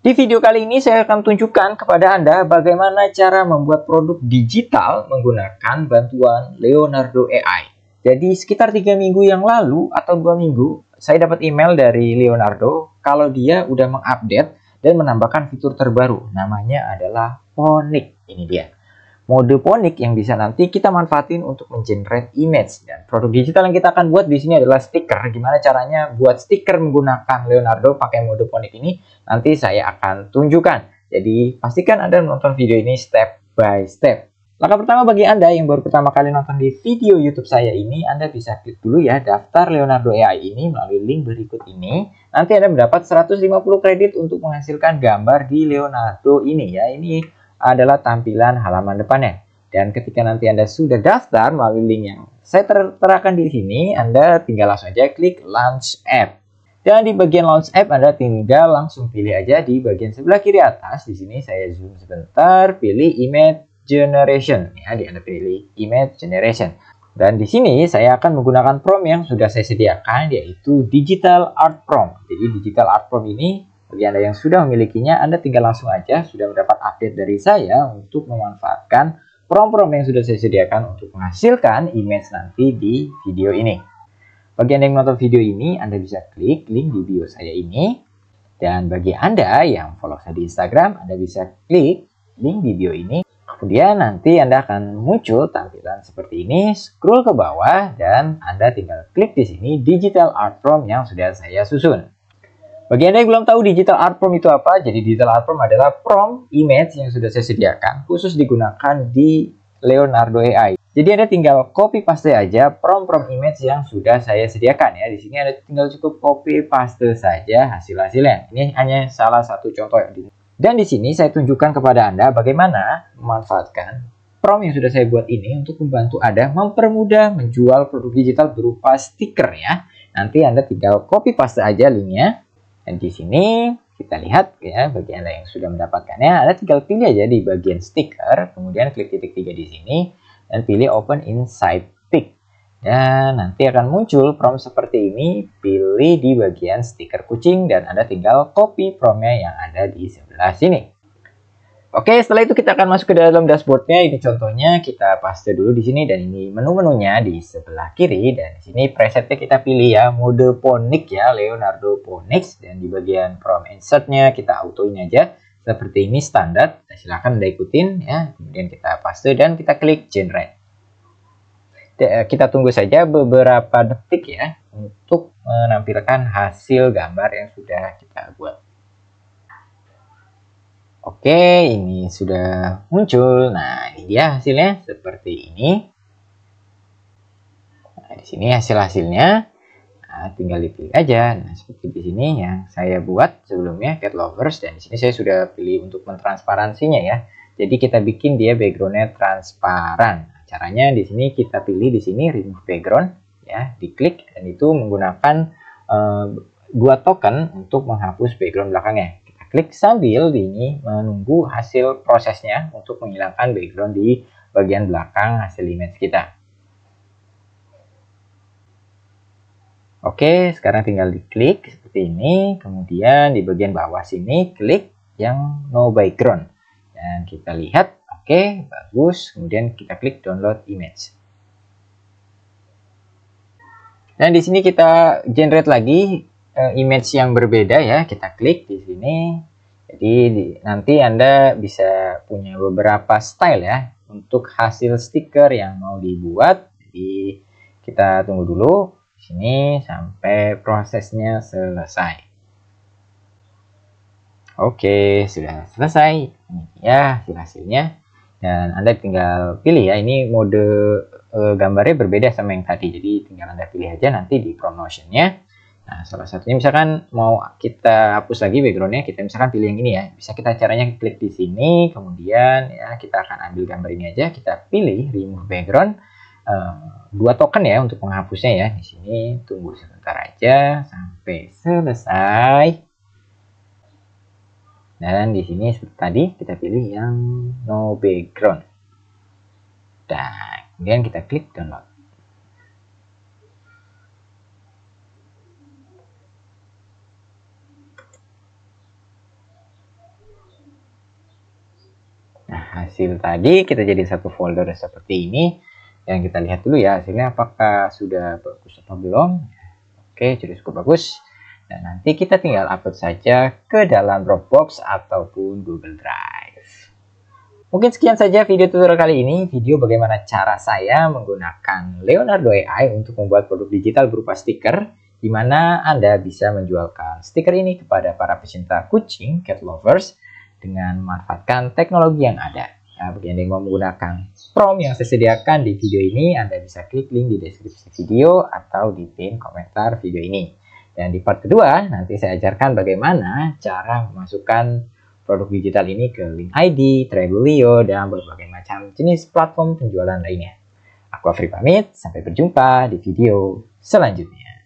Di video kali ini saya akan tunjukkan kepada Anda bagaimana cara membuat produk digital menggunakan bantuan Leonardo AI. Jadi sekitar 3 minggu yang lalu atau 2 minggu, saya dapat email dari Leonardo kalau dia udah mengupdate dan menambahkan fitur terbaru. Namanya adalah Phonic. Ini dia mode ponik yang bisa nanti kita manfaatin untuk mengenerate image dan produk digital yang kita akan buat di sini adalah stiker. Gimana caranya buat stiker menggunakan Leonardo pakai mode ponik ini nanti saya akan tunjukkan. Jadi pastikan Anda menonton video ini step by step. Langkah pertama bagi Anda yang baru pertama kali nonton di video YouTube saya ini, Anda bisa klik dulu ya daftar Leonardo AI ini melalui link berikut ini. Nanti Anda mendapat 150 kredit untuk menghasilkan gambar di Leonardo ini ya. Ini adalah tampilan halaman depannya. Dan ketika nanti Anda sudah daftar melalui link yang saya terterakan di sini, Anda tinggal langsung aja klik Launch App. Dan di bagian Launch App, Anda tinggal langsung pilih aja di bagian sebelah kiri atas. Di sini saya zoom sebentar, pilih Image Generation. Ya, di Anda pilih Image Generation. Dan di sini saya akan menggunakan prompt yang sudah saya sediakan, yaitu Digital Art Prompt. Jadi Digital Art Prompt ini bagi Anda yang sudah memilikinya, Anda tinggal langsung aja sudah mendapat update dari saya untuk memanfaatkan prom-prom yang sudah saya sediakan untuk menghasilkan image nanti di video ini. Bagi Anda yang menonton video ini, Anda bisa klik link di bio saya ini. Dan bagi Anda yang follow saya di Instagram, Anda bisa klik link di bio ini. Kemudian nanti Anda akan muncul tampilan seperti ini, scroll ke bawah, dan Anda tinggal klik di sini digital art prom yang sudah saya susun. Bagi Anda yang belum tahu digital art prom itu apa, jadi digital art prom adalah prom image yang sudah saya sediakan khusus digunakan di Leonardo AI. Jadi Anda tinggal copy paste aja prom prom image yang sudah saya sediakan ya. Di sini Anda tinggal cukup copy paste saja hasil-hasilnya. Ini hanya salah satu contoh yang di dan di sini saya tunjukkan kepada Anda bagaimana memanfaatkan prom yang sudah saya buat ini untuk membantu Anda mempermudah menjual produk digital berupa stiker ya. Nanti Anda tinggal copy paste aja linknya dan di sini kita lihat ya bagi Anda yang sudah mendapatkannya, Anda tinggal pilih aja di bagian stiker, kemudian klik titik tiga di sini dan pilih open inside Pick. Dan nanti akan muncul prompt seperti ini, pilih di bagian stiker kucing dan Anda tinggal copy promptnya yang ada di sebelah sini. Oke, setelah itu kita akan masuk ke dalam dashboardnya. Ini contohnya kita paste dulu di sini dan ini menu-menunya di sebelah kiri dan di sini presetnya kita pilih ya mode Ponix ya Leonardo Ponix dan di bagian from insertnya kita autoin aja seperti ini standar. Silahkan silakan ikutin ya. Kemudian kita paste dan kita klik generate. Eh, kita tunggu saja beberapa detik ya untuk menampilkan hasil gambar yang sudah kita buat. Oke, ini sudah muncul. Nah, ini dia hasilnya seperti ini. Nah, di sini hasil-hasilnya. Nah, tinggal dipilih aja. Nah, seperti di sini yang saya buat sebelumnya cat lovers dan di sini saya sudah pilih untuk mentransparansinya ya. Jadi kita bikin dia backgroundnya transparan. Nah, caranya di sini kita pilih di sini remove background ya, diklik dan itu menggunakan uh, dua token untuk menghapus background belakangnya. Klik sambil ini menunggu hasil prosesnya untuk menghilangkan background di bagian belakang hasil image kita. Oke, sekarang tinggal diklik seperti ini. Kemudian di bagian bawah sini klik yang no background. Dan kita lihat, oke, bagus. Kemudian kita klik download image. Dan di sini kita generate lagi Eh, image yang berbeda ya kita klik di sini jadi di, nanti anda bisa punya beberapa style ya untuk hasil stiker yang mau dibuat jadi kita tunggu dulu di sini sampai prosesnya selesai Oke, sudah selesai. Ya, hasilnya. Dan Anda tinggal pilih ya, ini mode eh, gambarnya berbeda sama yang tadi. Jadi tinggal Anda pilih aja nanti di promotionnya. Nah, salah satunya misalkan mau kita hapus lagi backgroundnya, kita misalkan pilih yang ini ya. Bisa kita caranya klik di sini, kemudian ya kita akan ambil gambar ini aja, kita pilih remove background. Uh, dua token ya untuk menghapusnya ya di sini tunggu sebentar aja sampai selesai dan di sini seperti tadi kita pilih yang no background dan kemudian kita klik download hasil tadi kita jadi satu folder seperti ini yang kita lihat dulu ya hasilnya apakah sudah bagus atau belum oke jadi cukup bagus dan nanti kita tinggal upload saja ke dalam Dropbox ataupun Google Drive Mungkin sekian saja video tutorial kali ini, video bagaimana cara saya menggunakan Leonardo AI untuk membuat produk digital berupa stiker, di mana Anda bisa menjualkan stiker ini kepada para pecinta kucing, cat lovers, dengan memanfaatkan teknologi yang ada. Nah, bagi Anda yang mau menggunakan Prom yang saya sediakan di video ini, Anda bisa klik link di deskripsi video atau di pin komentar video ini. Dan di part kedua, nanti saya ajarkan bagaimana cara memasukkan produk digital ini ke link ID, Travelio, dan berbagai macam jenis platform penjualan lainnya. Aku Afri pamit, sampai berjumpa di video selanjutnya.